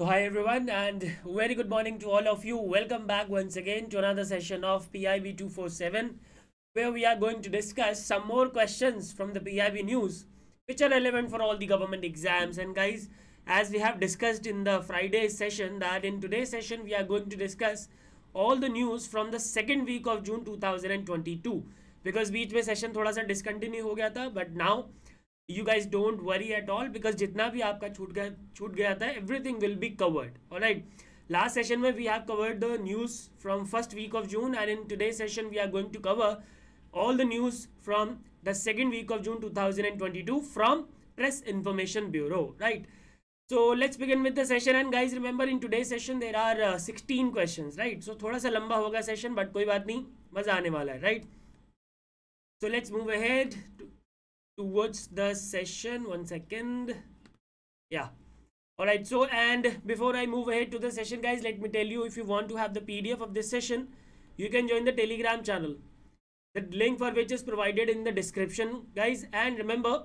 So hi everyone and very good morning to all of you. Welcome back once again to another session of PIB 247 where we are going to discuss some more questions from the PIB news which are relevant for all the government exams and guys as we have discussed in the Friday session that in today's session we are going to discuss all the news from the second week of June 2022 because beach session thoda sa discontinue ho gaya tha but now you guys don't worry at all because जितना भी आपका छूट गया छूट गया था everything will be covered और last session में we have covered the news from first week of June and in today session we are going to cover all the news from the second week of June two thousand and twenty two from Press Information Bureau right so let's begin with the session and guys remember in today session there are sixteen question right so थोड़ा सा लंबा होगा session but कोई बात नहीं मजा आने वाला है right so let's move ahead to towards the session one second yeah all right so and before i move ahead to the session guys let me tell you if you want to have the pdf of this session you can join the telegram channel the link for which is provided in the description guys and remember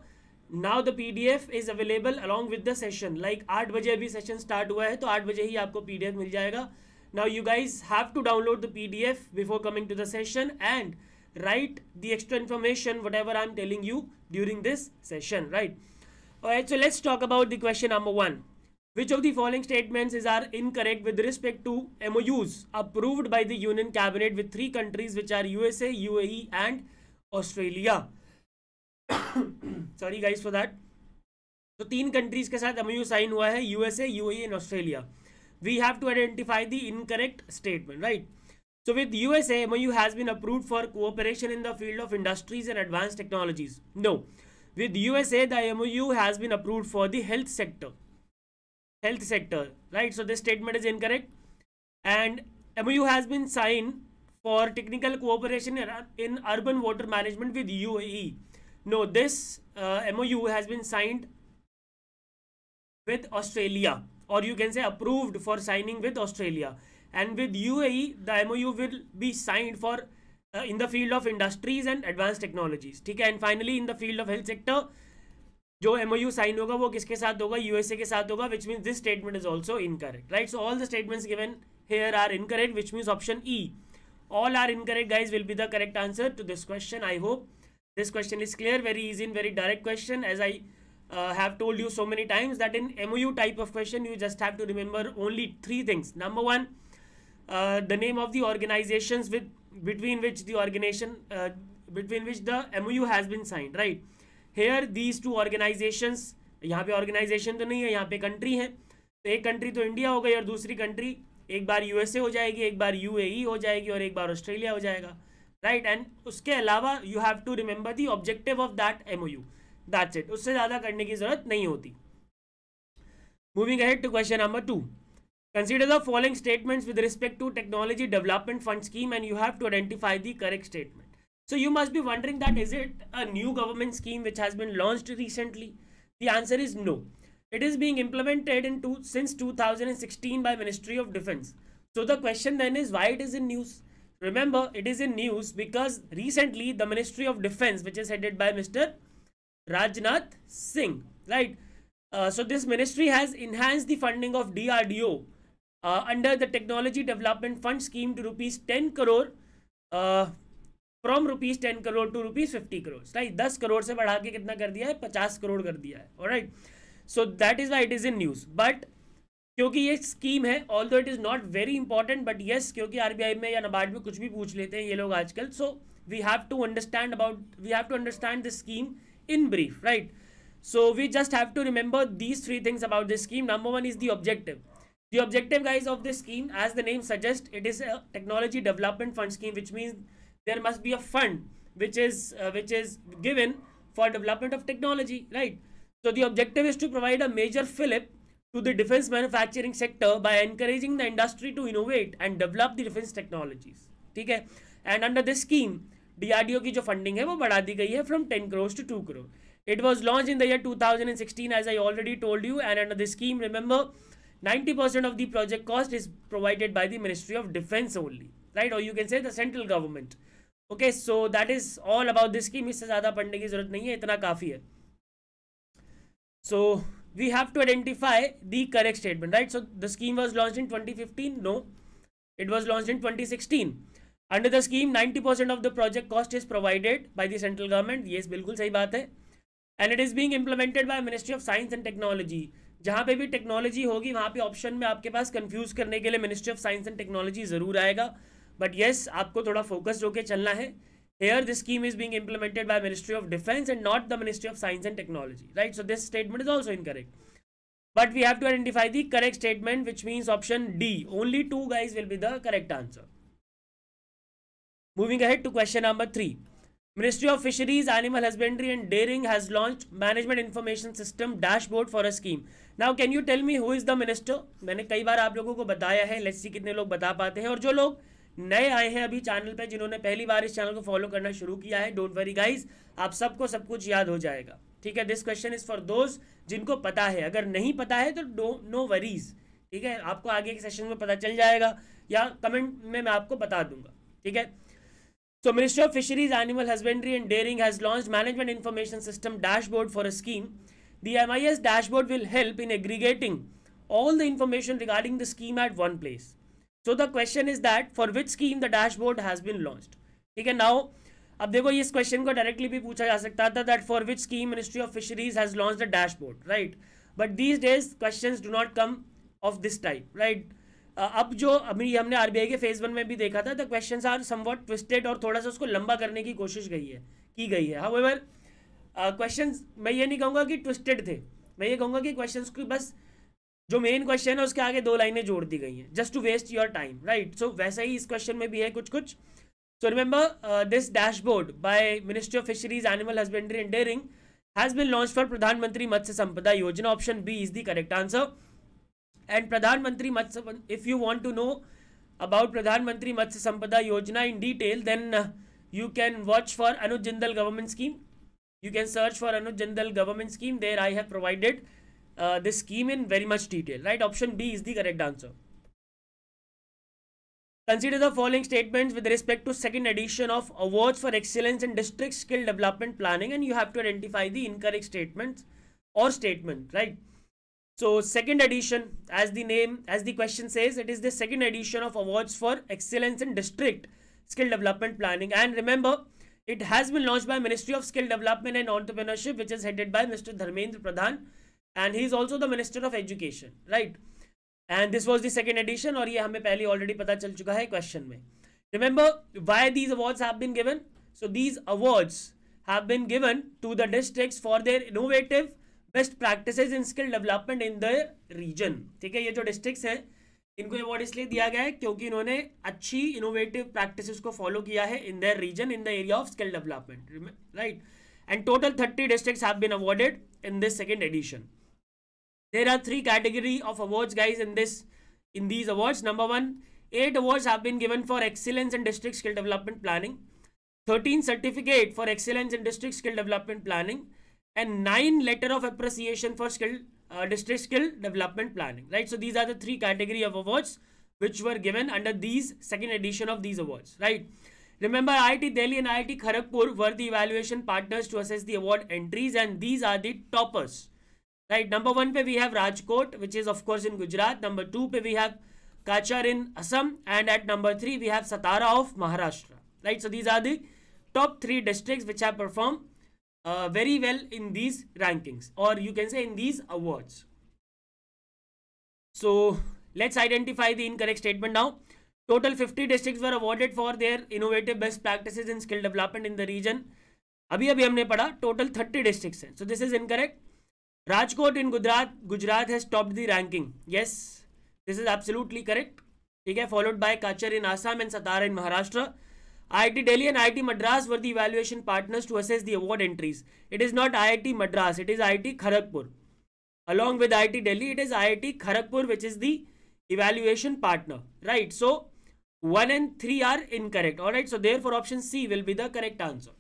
now the pdf is available along with the session like 8 baje अभी session start hua hai to 8 baje hi aapko pdf mil jayega now you guys have to download the pdf before coming to the session and write the extra information whatever i'm telling you during this session right all right so let's talk about the question number 1 which of the following statements is are incorrect with respect to mous approved by the union cabinet with three countries which are usa uae and australia sorry guys for that so तीन countries के साथ mou sign हुआ है usa uae and australia we have to identify the incorrect statement right So with USA, MOU has been approved for cooperation in the field of industries and advanced technologies. No, with USA, the MOU has been approved for the health sector. Health sector, right? So this statement is incorrect. And MOU has been signed for technical cooperation in urban water management with UAE. No, this uh, MOU has been signed with Australia or you can say approved for signing with Australia. and with UAE the MOU will be signed for uh, in the field of industries and advanced technologies ठीक है and finally in the field of health sector जो M O sign होगा वो किसके साथ होगा USA के साथ होगा which mean this statement is also incorrect right so all the statements given here are incorrect which means option E all are incorrect guys will be the correct answer to this question I hope this question is clear very easy and very direct question as i uh, have told you so many times that in mou type of question you just have to remember only three things number one Uh, the name of the organizations with between which the organization uh, between which the MOU has been signed right here these two organizations यहाँ पे organisation तो नहीं है यहाँ पे country है तो एक कंट्री तो इंडिया हो गई और दूसरी कंट्री एक बार यू एस ए हो जाएगी एक बार यू यूएई e हो जाएगी और एक बार ऑस्ट्रेलिया हो जाएगा राइट एंड उसके अलावा you have to remember the objective of that M O U that's it उससे ज़्यादा करने की जरूरत नहीं होती moving ahead to question number two Consider the following statements with respect to technology development fund scheme and you have to identify the correct statement. So you must be wondering that is it a new government scheme which has been launched recently? The answer is no. It is being implemented in two, since 2016 by Ministry of Defense. So the question then is why it is in news? Remember, it is in news because recently the Ministry of Defense, which is headed by Mr. Rajnath Singh, right? Uh, so this ministry has enhanced the funding of DRDO uh, under the Technology Development Fund scheme to rupees 10 crore uh, from rupees ten crore to rupees fifty crore right दस करोड़ से बढ़ा के कितना कर दिया है पचास करोड़ कर दिया है right so that is why it is in news but क्योंकि ये स्कीम है ऑल दो it is not very important but yes क्योंकि आरबीआई में या नबार्ड में कुछ भी पूछ लेते हैं ये लोग आजकल so we have to understand about we have to understand the scheme in brief right so we just have to remember these three things about this scheme number one is the objective The objective guys of this scheme as the name suggests it is a technology development fund scheme which means there must be a fund which is uh, which is given for development of technology right. So the objective is to provide a major fillip to the defense manufacturing sector by encouraging the industry to innovate and develop the defense technologies ठीक है and under this scheme DRDO की जो funding है वो बढ़ा दी गई है from ten crore to two crore it was launch in the year two thousand and sixteen as I already told you and 90% of the project cost is provided by the Ministry of Defense only, right? Or you can say the central government. Okay, so that is all about this scheme. इससे ज़्यादा पढ़ने की ज़रूरत नहीं है इतना काफ़ी है So we have to identify the correct statement, right? So the scheme was launched in 2015. No, it was launched in 2016. Under the scheme, 90% of the project cost is provided by the central government. Yes, बिल्कुल सही बात है. And it is being implemented by Ministry of Science and Technology. जहां पे भी technology होगी वहां पे ऑप्शन में आपके पास कंफ्यूज करने के लिए ministry of science and technology जरूर आएगा बट येस yes, आपको थोड़ा फोकस होकर चलना है here this scheme is being implemented by ministry of defence and not the ministry of science and technology right so this statement is also incorrect but we have to identify the correct statement which means option D only two guys will be the correct answer moving ahead to question number three Ministry of Fisheries, Animal Husbandry and Dairying has launched Management Information System dashboard for a scheme. Now can you tell me who is the minister? मैंने कई बार आप लोगों को बताया है let's see कितने लोग बता पाते हैं और जो लोग नए आए हैं अभी चैनल पे जिन्होंने पहली बार इस चैनल को फॉलो करना शुरू किया है डोंट वरी गाइज आप सबको सब कुछ याद हो जाएगा ठीक है this question is for those जिनको पता है अगर नहीं पता है तो डो नो वरीज ठीक है आपको आगे के सेशन में पता चल जाएगा या कमेंट में मैं आपको बता दूंगा ठीक है So Ministry of Fisheries, Animal Husbandry and Dairying has launched Management Information System dashboard for a scheme. The MIS dashboard will help in aggregating all the information regarding the scheme at one place. So the question is that for which scheme the dashboard has been launched. ठीक है now अब देखो इस question को directly भी पूछा जा सकता था that for which scheme ministry of fisheries has launch the dashboard right but these days question do not come of this type right अब जो अभी हमने आरबीआई के फेज वन में भी देखा था the question are somewhat twisted और थोड़ा सा उसको लंबा करने की कोशिश गई है की गई है हाउएवर क्वेश्चन मैं ये नहीं कहूँगा कि ट्विस्टेड थे मैं ये कहूँगा कि क्वेश्चन की बस जो मेन क्वेश्चन है उसके आगे दो लाइनें जोड़ दी गई हैं just to waste your time right so वैसा ही इस क्वेश्चन में भी है कुछ कुछ so remember this dashboard by ministry of fisheries animal husbandry and dairying has been launch for Pradhan Mantri Matsya Sampada Yojana option B is the correct answer And Pradhan Mantri Matsya, if you want to know about Pradhan Mantri Matsya Sampada Yojana in detail, then uh, you can watch for Anuj Jindal government scheme. You can search for Anuj Jindal government scheme. There I have provided uh, this scheme in very much detail, right? Option B is the correct answer. Consider the following statements with respect to second edition of awards for excellence in district skill development planning and you have to identify the incorrect statements or statement, right? So second edition, as the name, as the question says, it is the second edition of awards for excellence in district skill development planning. And remember, it has been launched by Ministry of Skill Development and Entrepreneurship, which is headed by Mr. Dharmendra Pradhan, and he is also the Minister of Education, right? And this was the second edition, और ये हमें पहले already pata chal chuka hai question Mein. Remember why these awards have been given? So these awards have been given to the districts for their innovative best practices in skill development in the region ठीक है ये जो district है इनको award इसलिए दिया गया है क्योंकि इन्होंने अच्छी इनोवेटिव प्रैक्टिसेस को फॉलो किया है in the region in the area of skill development right and total thirty district have been awarded in this second edition there are three category of award guys in this in these awards. Number one eight awards have been given for excellence in district skill development planning thirteen certificate for excellence in district skill development planning and nine letter of appreciation for skill uh, district skill development planning right so these are the three category of awards which were given under these second edition of these awards right remember iit delhi and iit kharagpur were the evaluation partners to assess the award entries and these are the toppers right number 1 pe we have rajkot which is of course in gujarat number 2 pe we have kachar in assam and at number 3 we have satara of maharashtra right so these are the top 3 districts which have performed uh, very well in these rankings or you can say in these awards. So let's identify the incorrect statement now. Total 50 districts were awarded for their innovative best practices in skill development in the region. अभी अभी हमने पढ़ा total 30 districts हैं so this is incorrect Rajkot in Gujarat Gujarat has top the ranking yes this is absolutely correct ठीक है followed by Cachar in Assam and Satara in Maharashtra IIT Delhi and IIT Madras were the evaluation partners to assess the award entries. It is not IIT Madras, it is IIT Kharagpur. Along with IIT Delhi, it is IIT Kharagpur which is the evaluation partner, right? So, 1 and 3 are incorrect, alright? So, therefore, option C will be the correct answer.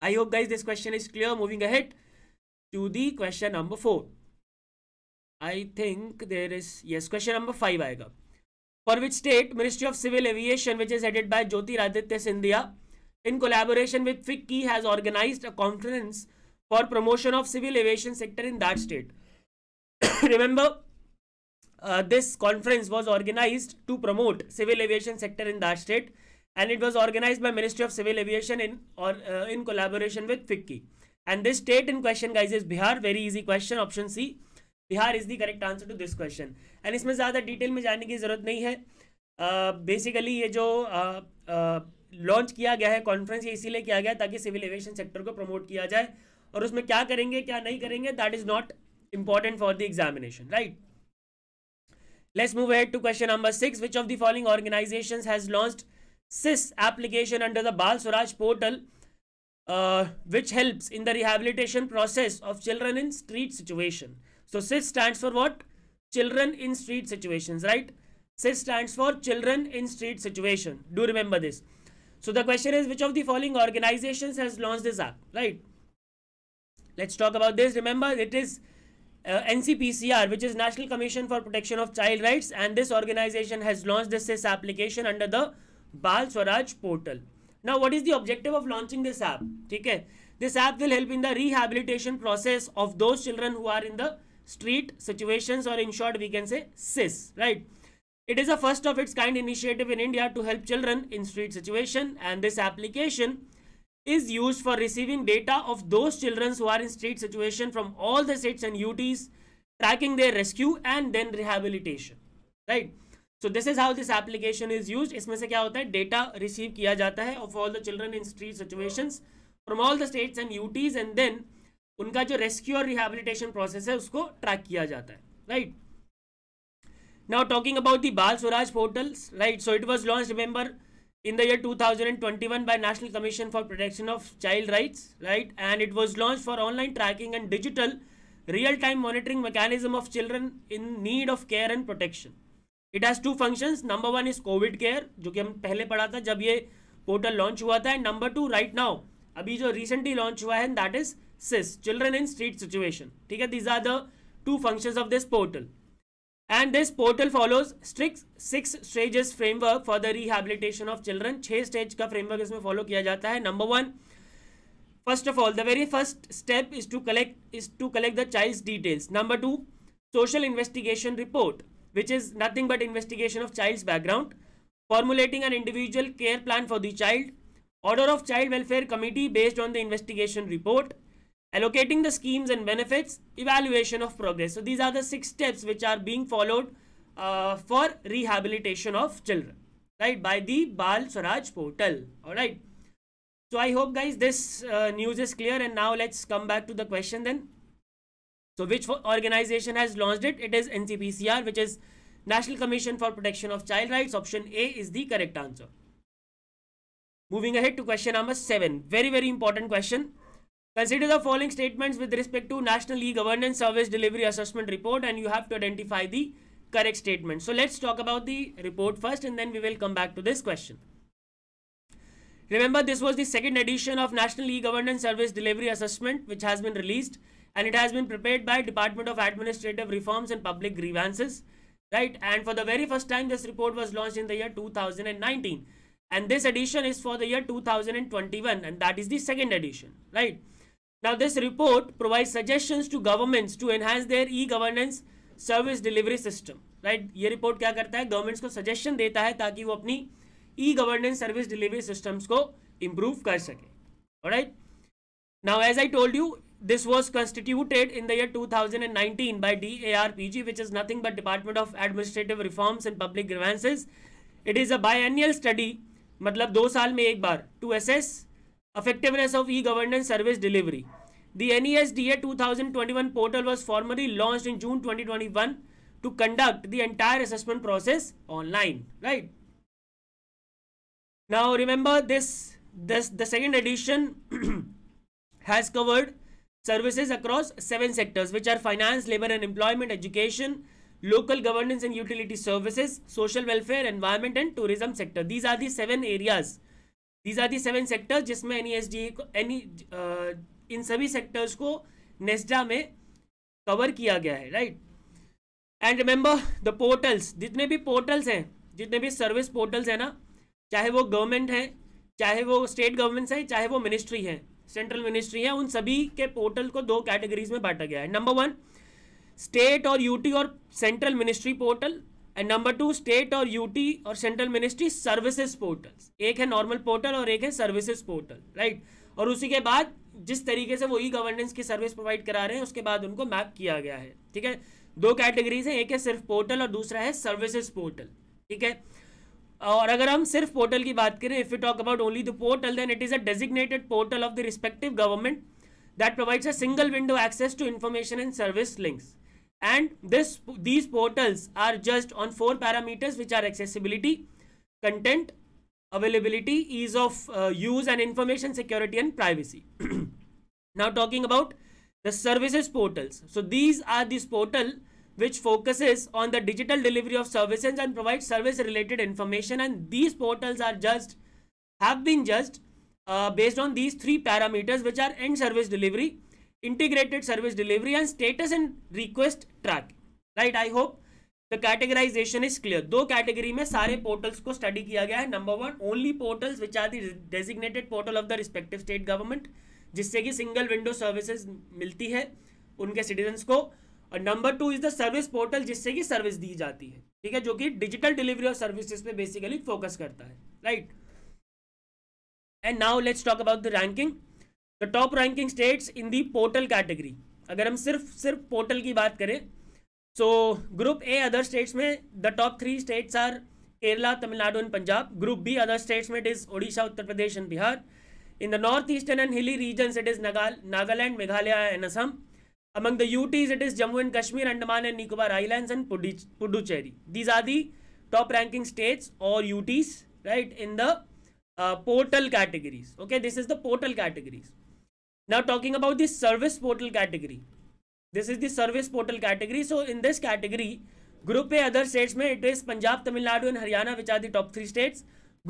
I hope guys this question is clear. Moving ahead to the question number 4. I think there is, yes, question number 5 got for which state Ministry of Civil Aviation, which is headed by Jyotiraditya Sindhya, in collaboration with FICCI, has organized a conference for promotion of civil aviation sector in that state. Remember, uh, this conference was organized to promote civil aviation sector in that state, and it was organized by Ministry of Civil Aviation in or uh, in collaboration with FICCI. And this state in question, guys, is Bihar. Very easy question, option C. Bihar is the correct answer to this question and इसमें ज़्यादा detail में जाने की जरूरत नहीं है basically uh, ये जो लॉन्च uh, uh, किया गया है कॉन्फ्रेंस ये इसीलिए किया गया ताकि सिविल एविएशन सेक्टर को प्रमोट किया जाए और उसमें क्या करेंगे क्या नहीं करेंगे that is not important for the examination right let's move head to question number six which of the has launch SIS application under the Bal Swaraj portal which helps in the rehabilitation process of children in street situation So SIS stands for what? Children in street situations, right? SIS stands for children in street situation. Do remember this. So the question is which of the following organizations has launched this app, right? Let's talk about this. Remember it is uh, NCPCR which is National Commission for Protection of Child Rights and this organization has launched this SIS application under the Bal Swaraj portal. Now what is the objective of launching this app? Okay? This app will help in the rehabilitation process of those children who are in the street situations or in short we can say sis right it is a first of its kind initiative in india to help children in street situation and this application is used for receiving data of those children who are in street situation from all the states and uts tracking their rescue and then rehabilitation right so this is how this application is used इसमें से क्या होता data receive किया जाता of all the children in street situations from all the states and uts and then उनका जो rescue और rehabilitation process है उसको ट्रैक किया जाता है right now talking about the Bal Swaraj portal right so it was launch remember in the year two thousand and twenty national commission for protection of child rights right and it was launch for online tracking and digital real time monitoring mechanism of children in need of care and protection it has two function number one is covid care जो कि हम पहले पढ़ा था जब ये portal launch हुआ था and number two right now अभी जो रिसेंटली लॉन्च हुआ है that is SIS children in street situation ठीक है these are the two functions of this portal. And this portal follows strict six stages framework for the rehabilitation of children. छः stage का framework इसमें follow किया जाता है Number one, first of all, the very first step is to collect is to collect the child's details. Number two, social investigation report, which is nothing but investigation of child's background, formulating an individual care plan for the child, order of child welfare committee based on the investigation report. allocating the schemes and benefits, evaluation of progress. So these are the six steps which are being followed uh, for rehabilitation of children, right, by the Bal Swaraj portal, all right. So I hope guys this uh, news is clear and now let's come back to the question then. So which organization has launched it? It is NCPCR which is National Commission for Protection of Child Rights. Option A is the correct answer. Moving ahead to question number 7. Very very important question. Consider the following statements with respect to National E-Governance Service Delivery Assessment Report and you have to identify the correct statement. So let's talk about the report first and then we will come back to this question. Remember this was the second edition of National E-Governance Service Delivery Assessment which has been released and it has been prepared by Department of Administrative Reforms and Public Grievances right and for the very first time this report was launched in the year 2019 and this edition is for the year 2021 and that is the second edition right Now, this report provides suggestions to governments to enhance their e-governance service delivery system. Right? ये report क्या करता है governments को suggestion देता है ताकि वो अपनी e governance service delivery systems को इम्प्रूव कर सके right now as I told you this was constituted in the year 2019 by D A R P G which is nothing but department of administrative reforms and public grievances it is a biennial study मतलब दो साल में एक बार to assess effectiveness of e-governance service delivery. The NESDA 2021 portal was formally launched in June 2021 to conduct the entire assessment process online, right? Now remember this, this the second edition has covered services across seven sectors which are finance, labor and employment, education, local governance and utility services, social welfare, environment and tourism sector. These are the seven areas these are the seven sectors जिसमें N E को any uh, इन सभी sectors को नेस्डा में cover किया गया है right and remember the portals जितने भी पोर्टल्स हैं जितने भी सर्विस पोर्टल्स हैं ना चाहे वो गवर्नमेंट हैं चाहे वो स्टेट गवर्नमेंट्स हैं चाहे वो मिनिस्ट्री हैं सेंट्रल मिनिस्ट्री हैं उन सभी के पोर्टल को दो कैटेगरीज में बांटा गया है नंबर वन स्टेट और यूटी और central ministry portal and number two state और यूटी और सेंट्रल मिनिस्ट्री सर्विसेज पोर्टल एक है नॉर्मल पोर्टल और एक है सर्विसेज पोर्टल राइट और उसी के बाद जिस तरीके से वो ई गवर्नेंस की सर्विस प्रोवाइड करा रहे हैं उसके बाद उनको मैप किया गया है ठीक है दो कैटेगरीज हैं एक है सिर्फ पोर्टल और दूसरा है सर्विसेज पोर्टल ठीक है और अगर हम सिर्फ पोर्टल की बात करें if you talk about only the portal then it is a designated portal of the respective government that provides a single window access to information and service links and this these portals are just on four parameters which are accessibility content availability ease of uh, use and information security and privacy now talking about the services portals so these are this portal which focuses on the digital delivery of services and provides service related information and these portals are just have been just uh, based on these three parameters which are end service delivery integrated service delivery and status and request track right i hope the categorization is clear दो category में सारे portals को study किया गया है number one only portals which are the designated portal of the respective state government जिससे कि single window services मिलती है उनके सिटीजन्स को और number two is the service portal जिससे कि सर्विस दी जाती है ठीक है जो कि डिजिटल डिलीवरी ऑफ सर्विसेज पे बेसिकली फोकस करता है right and now let's talk about the ranking the top ranking states in the portal category अगर हम सिर्फ सिर्फ पोर्टल की बात करें so group A other states में the top three states are Kerala Tamil Nadu and Punjab group B other states में it is Odisha Uttar Pradesh and Bihar in the north eastern and hilly region it is नगाल Nagaland Meghalaya and Assam among the UTs it is Jammu and Kashmir Andaman and Nicobar island and Puducherry these are the top ranking states और UTs right in the portal categories okay this is the portal categories now talking about the service portal category this is the service portal category so in this category group a other states mein it is punjab tamil nadu and haryana which are the top 3 states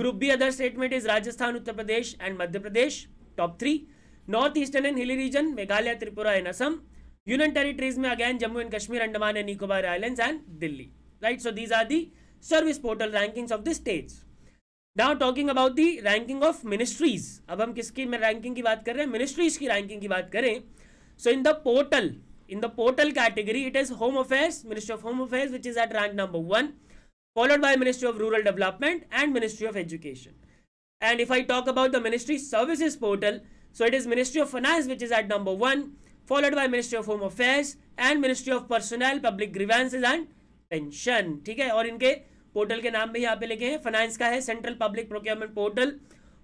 group b other state mein it is rajasthan uttar pradesh and madhya pradesh top 3 north eastern and hilly region meghalaya tripura and assam union territories mein again jammu and kashmir andaman and nicobar islands and delhi right so these are the service portal rankings of the states now talking about the ranking of ministries अब हम किसकी में ranking की बात कर रहे हैं ministries की रैंकिंग की बात करें so in the portal in the portal category it is home affairs ministry of home affairs which is at rank number one followed by ministry of rural development and ministry of education and if i talk about the ministry services portal so it is ministry of finance which is at number 1 followed by ministry of home affairs and ministry of personnel public grievances and pension theek hai aur inke portal के नाम भी यहाँ पे लिखे हैं finance का है central public procurement portal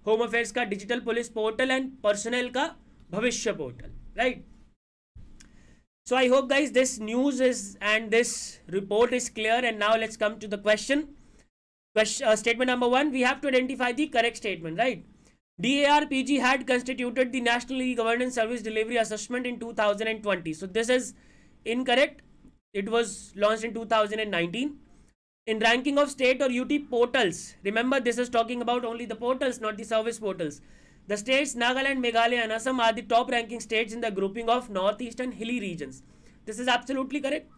home affairs का digital police portal and personnel का Bhavishya portal right so I hope guys this news is and this report is clear and now let's come to the question statement number one we have to identify the correct statement right D A R P G had constituted the national governance service delivery assessment in two thousand and twenty so this is incorrect it was launch in two thousand and nineteen in ranking of state or UT portals. Remember, this is talking about only the portals, not the service portals. The states Nagaland, Meghalaya and Assam are the top ranking states in the grouping of northeast and hilly regions. This is absolutely correct.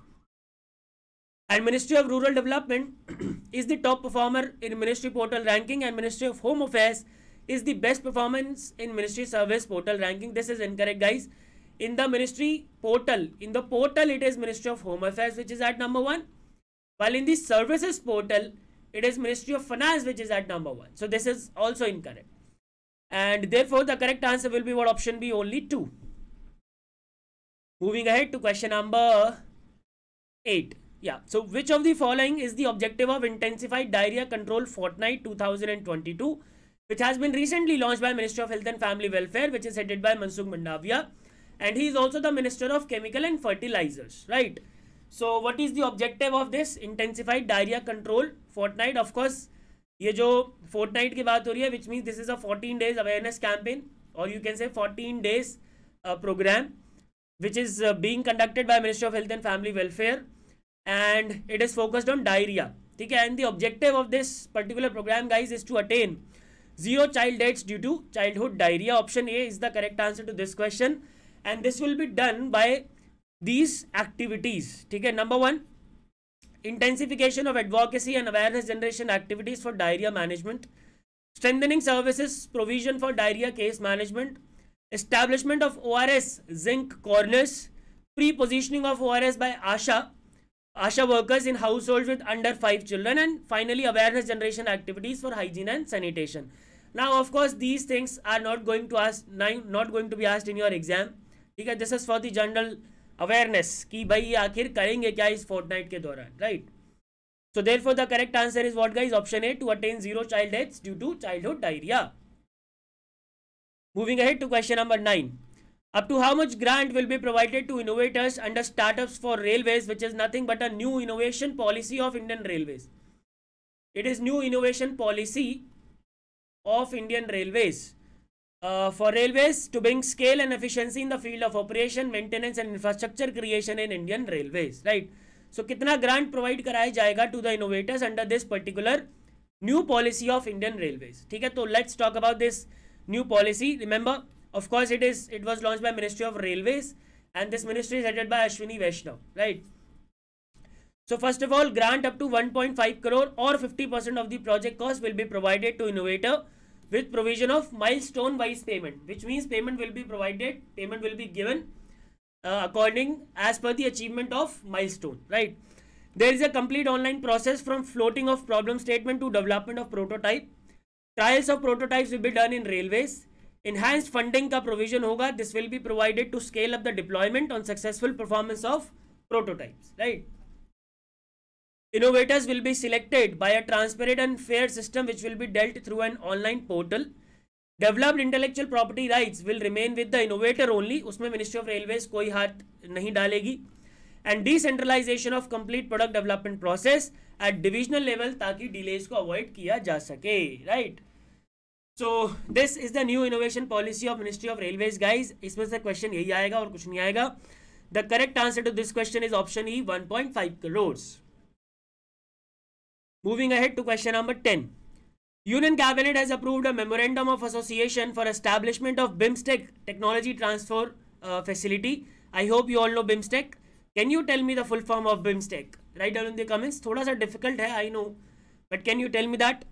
And Ministry of Rural Development is the top performer in Ministry Portal ranking and Ministry of Home Affairs is the best performance in Ministry Service Portal ranking. This is incorrect guys. In the Ministry Portal, in the portal it is Ministry of Home Affairs which is at number 1 while in the services portal, it is Ministry of Finance which is at number one. So this is also incorrect. And therefore, the correct answer will be what option B only two. Moving ahead to question number eight. Yeah. So which of the following is the objective of intensified diarrhea control fortnight 2022, which has been recently launched by Ministry of Health and Family Welfare, which is headed by Mansukh Mandavia, and he is also the Minister of Chemical and Fertilizers. Right. So what is the objective of this intensified diarrhoea control fortnight of course ये जो fortnight की बात हो रही है which means this is a fourteen days awareness campaign और you can say fourteen days programme which is being conducted by ministry of health and family welfare and it is focused on diarrhoea ठीक है and the objective of this particular programme guys is to attain zero child deaths due to childhood diarrhea option a is the correct answer to this question and this will be done by these activities okay. number one intensification of advocacy and awareness generation activities for diarrhea management strengthening services provision for diarrhea case management establishment of ORS zinc corners pre-positioning of ORS by ASHA ASHA workers in households with under 5 children and finally awareness generation activities for hygiene and sanitation now of course these things are not going to ask not going to be asked in your exam okay this is for the general awareness कि भाई आखिर करेंगे क्या इस फोर्टनाइट के दौरान right so therefore the correct answer is what guys option A to attain zero child death due to childhood diarrhoea moving ahead to question number nine up to how much grant will be provided to innovators under startup for railways which is nothing but a new innovation policy of Indian railway it is new innovation policy of Indian railways Uh, for railways to bring scale and efficiency in the field of operation maintenance and infrastructure creation in indian railways right so kitna grant provide karaya jayega to the innovators under this particular new policy of indian railways Okay, so let's talk about this new policy remember of course it is it was launched by ministry of railways and this ministry is headed by ashwini vaishnav right so first of all grant up to 1.5 crore or 50% of the project cost will be provided to innovator with provision of milestone wise payment which means payment will be provided payment will be given uh, according as per the achievement of milestone right there is a complete online process from floating of problem statement to development of prototype trials of prototypes will be done in railways enhanced funding ka provision hoga this will be provided to scale up the deployment on successful performance of prototypes right Innovators will be selected by a transparent and fair system which will be dealt through an online portal. Developed intellectual property rights will remain with the innovator only. उसमें Ministry of Railways कोई हाथ नहीं डालेगी and decentralisation of complete product development process at divisional level ताकि delays को avoid किया जा सके right so this is the new innovation policy of ministry of railways guys इसमें से क्वेश्चन यही आएगा और कुछ नहीं आएगा the correct answer to this question is option E 1.5 crore Moving ahead to question number 10. Union Cabinet has approved a memorandum of association for establishment of BIMSTEC technology transfer uh, facility. I hope you all know BIMSTEC. Can you tell me the full form of BIMSTEC? Write down in the comments. Thoda sa difficult I know, but can you tell me that?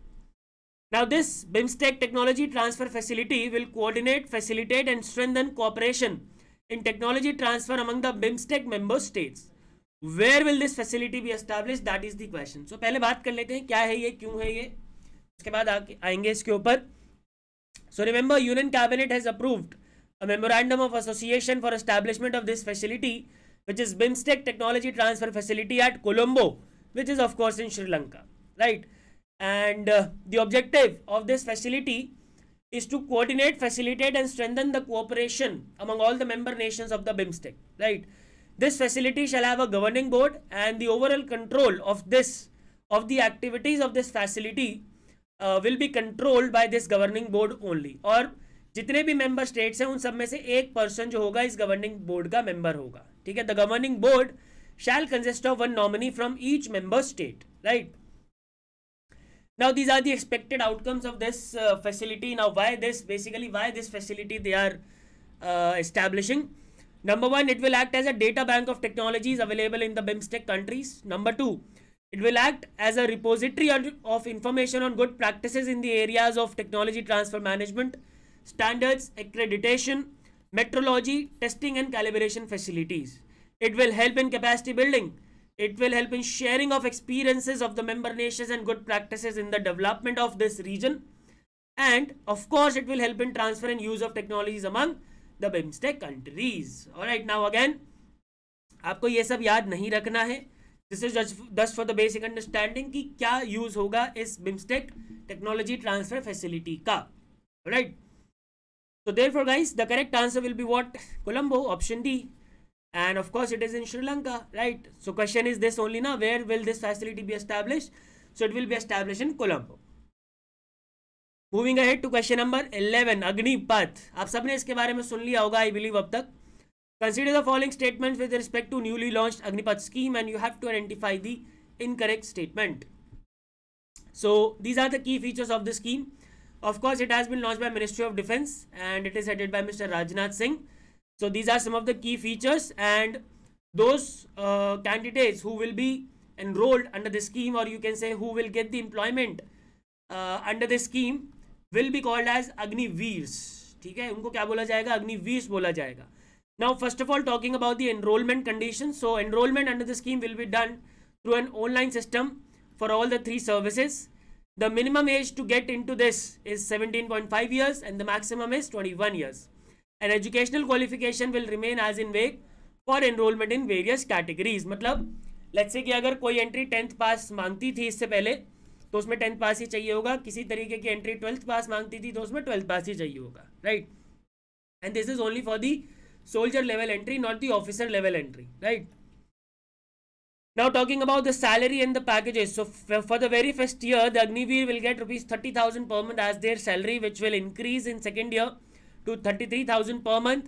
Now this BIMSTEC technology transfer facility will coordinate, facilitate, and strengthen cooperation in technology transfer among the BIMSTEC member states. Where will this facility be establish that is the question so पहले बात कर लेते हैं क्या है ये क्यों है ये उसके बाद आएंगे इसके ऊपर so remember union cabinet has approved memorandum of association for establishment of this facility which is BIMSTEC technology transfer facility at Colombo which is of course in Sri Lanka right and the objective of this facility is to coordinate facilitate and strengthen the cooperation among all the member nations of the BIMSTEC right This facility shall have a governing board and the overall control of this of the activities of this facility uh, will be controlled by this governing board only और जितने भी member states हैं उन सब में से एक person जो होगा इस गवर्निंग बोर्ड का मेंबर होगा ठीक है the governing board shall consist of one nominee from each member state right now these are the expected outcomes of this uh, facility now why this basically why this facility they are uh, establishing Number one, it will act as a data bank of technologies available in the BIMSTEC countries. Number two, it will act as a repository of information on good practices in the areas of technology transfer management, standards, accreditation, metrology, testing and calibration facilities. It will help in capacity building. It will help in sharing of experiences of the member nations and good practices in the development of this region. And of course, it will help in transfer and use of technologies among the BIMSTEC countries और right now again आपको ये सब याद नहीं रखना है this is just for the basic understanding कि क्या यूज होगा इस बिम्स्टेक टेक्नोलॉजी ट्रांसफर फैसिलिटी का right so therefore guys the correct answer will be what Colombo option D and of course it is in Sri Lanka right so question is this only ना where will this facility be establish so it will be establish in Colombo Moving ahead to question number 11 Agnipath आप सबने इसके बारे में सुन लिया होगा आई believe अब तक consider the following statement with respect to newly launch Agnipath scheme and you have to identify the so these are the key features of the scheme of course it has been launched by ministry of defense and it is headed by mr rajnath singh so these are some of the key features and those uh, candidates who will be enrolled under the scheme or you can say who will get the employment uh, under the scheme will be called as Agniveers ठीक है उनको क्या बोला जाएगा अग्निवीर्स बोला जाएगा now first of all talking about the enrolment condition so enrolment under the scheme will be done through an online system for all the three services the minimum age to get in to this is seventeen point five years and the maximum is twenty one years an educational qualification will remain as in vogue for enrolment in various categories मतलब let's say कि अगर कोई entry tenth pass मांगती थी इससे पहले तो उसमें टेंथ पास ही चाहिए होगा किसी तरीके की एंट्री ट्वेल्थ पास मांगती थी तो उसमें ट्वेल्थ पास ही चाहिए होगा right and this is only for the soldier level entry not the officer level entry right Now talking about the salary and the packages. So for the very first year, the Agniveer will get rupees 30,000 per month as their salary, which will increase in second year to 33,000 per month.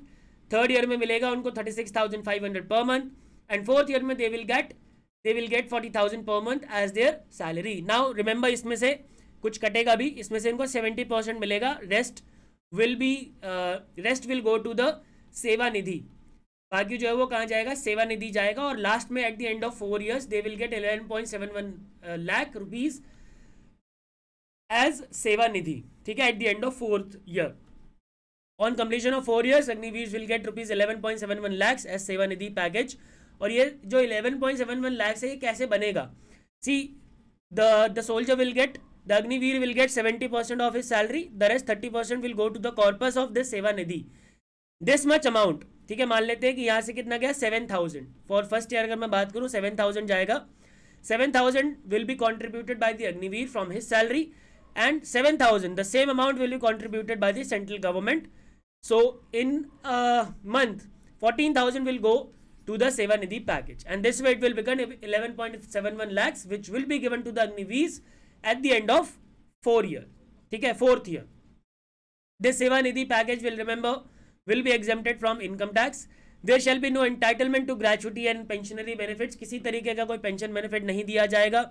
Third year में मिलेगा उनको 36,500 per month. And fourth year में they will get they will get forty thousand per month as their salary now remember इसमें से कुछ कटेगा भी इसमें से इनको सेवेंटी परसेंट मिलेगा rest will be rest will go to the Seva Nidhi बाकी जो है वो कहाँ जाएगा सेवा निधि जाएगा और लास्ट में at the end of four years they will get eleven point seven one lakh rupees as Seva Nidhi ठीक है at the end of fourth year on four years of will get rupees will point seven one lakhs as Seva Nidhi package और ये जो 11.71 लाख है ये कैसे बनेगा see the the soldier will get the Agniveer will get 70 percent of his salary the rest 30 percent will go to the corpus of this Seva Nidhi this much amount ठीक है मान लेते हैं कि यहाँ से कितना गया seven thousand for first year अगर मैं बात करूँ सेवन थाउजेंड जाएगा seven thousand will be contributed by the Agniveer from his salary and 7000 the same amount will be contributed by the central government so in month month 14000 will go to the Seva Nidhi package. And this way it will become 11.71 lakhs which will be given to the Agnivis at the end of 4 year. ठीक है fourth year. This Seva Nidhi package will remember will be exempted from income tax. There shall be no entitlement to gratuity and pensionary benefits. किसी तरीके का कोई pension benefit नहीं दिया जाएगा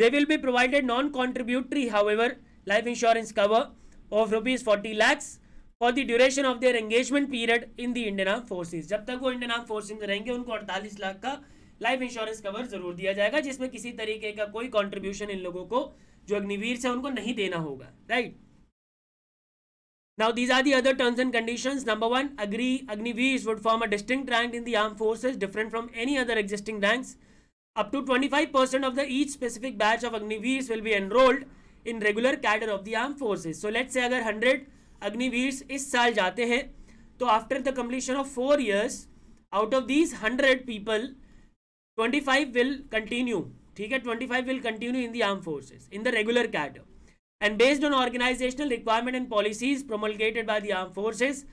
They will be provided non-contributory, however, life insurance cover of rupees 40 lakhs for the duration of their engagement period in the Indian arm forces जब तक वो इंडियन आर्म फोर्सेज में रहेंगे उनको अड़तालीस लाख का लाइफ इंश्योरेंस कवर जरूर दिया जाएगा जिसमें किसी तरीके का कोई कॉन्ट्रीब्यूशन इन लोगों को जो अग्निवीर से उनको नहीं देना होगा right now these are the other terms and condition number one अग्री Agniveer would form a distinct rank in the arm forces different from any other existing rank up to twenty of the each specific batch of Agniveer will be enrolled in regular cadre of the arm forces so let say अगर hundred Agniveer इस साल जाते हैं तो after the completion of four years out of these hundred people twenty five will continue ठीक है twenty five will continue in the arm forces in the regular cadre and based on organisational requirement and policies promulgated by the arm forces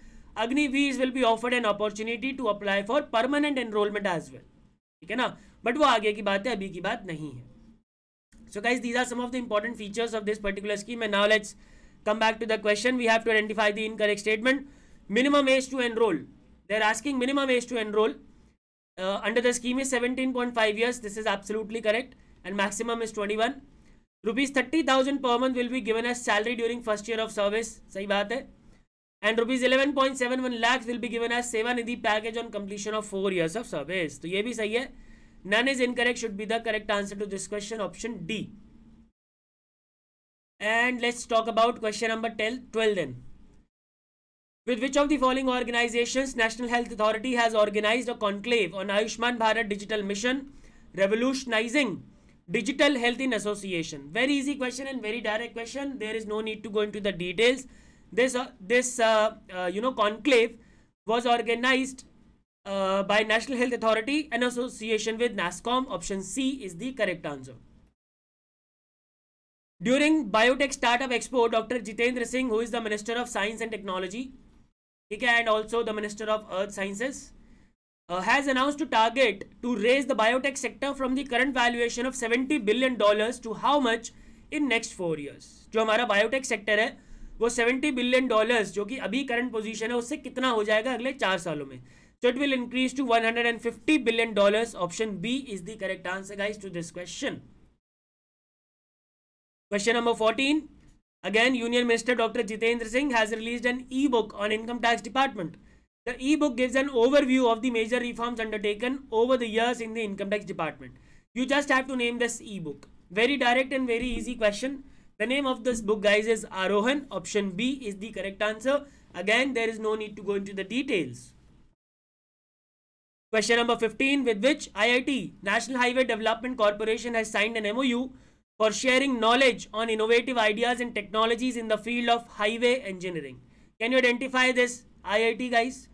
Agniveer will be offered an opportunity to apply for permanent enrolment as well ठीक है ना but वो आगे की बात है अभी की बात नहीं है so guys these are some of the important features of this particular scheme and knowledge come back to the question we have to identify the incorrect statement minimum age to enroll they are asking minimum age to enroll uh, under the scheme is 17.5 years this is absolutely correct and maximum is 21 rupees 30000 per month will be given as salary during first year of service sahi baat hai and rupees 11.71 lakhs will be given as seva nidhi package on completion of 4 years of service to ye bhi sahi hai none is incorrect should be the correct answer to this question option d And let's talk about question number 12 then. With which of the following organizations National Health Authority has organized a conclave on Ayushman Bharat Digital Mission revolutionizing digital health in association? Very easy question and very direct question. There is no need to go into the details. This, uh, this uh, uh, you know, conclave was organized uh, by National Health Authority and association with NASCOM. Option C is the correct answer. During biotech startup expo doctor Jitendra Singh who is the minister of science and technology ठीक है and also the minister of earth sciences has announce to target to raise the biotech sector from the current valuation of seventy billion dollar to how much in next four years जो हमारा biotech sector है वो seventy billion dollars जो कि अभी current position है उससे कितना हो जाएगा अगले चार सालों में increase to one hundred and fifty billion dollar option B is the correct answer guys to this question Question number 14. Again, Union Minister Dr. Jitendra Singh has released an e-book on Income Tax Department. The e-book gives an overview of the major reforms undertaken over the years in the Income Tax Department. You just have to name this e-book. Very direct and very easy question. The name of this book guys is Arohan. Option B is the correct answer. Again, there is no need to go into the details. Question number 15 with which IIT National Highway Development Corporation has signed an MOU for sharing knowledge on innovative ideas and technologies in the field of highway engineering. Can you identify this IIT guys?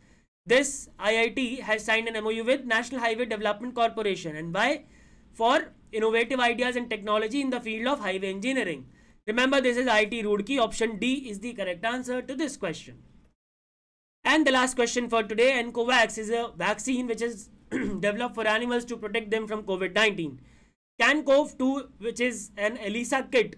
This IIT has signed an MOU with National Highway Development Corporation and why? For innovative ideas and technology in the field of highway engineering. Remember this is IIT Roorkee. Option D is the correct answer to this question. And the last question for today, NCOVAX is a vaccine which is developed for animals to protect them from COVID-19 cancov 2 which is an ELISA kit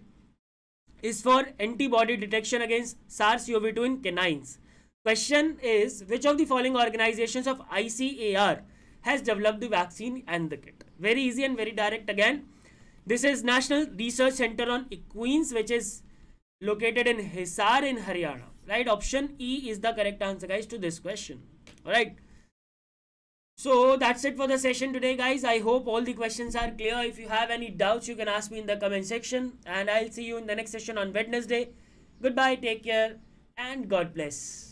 is for antibody detection against SARS-CoV-2 in canines. Question is which of the following organizations of ICAR has developed the vaccine and the kit? Very easy and very direct again. This is National Research Center on Equines which is located in Hisar in Haryana. Right option E is the correct answer guys to this question. Alright. So that's it for the session today guys. I hope all the questions are clear. If you have any doubts you can ask me in the comment section and I'll see you in the next session on Wednesday. Goodbye, take care and God bless.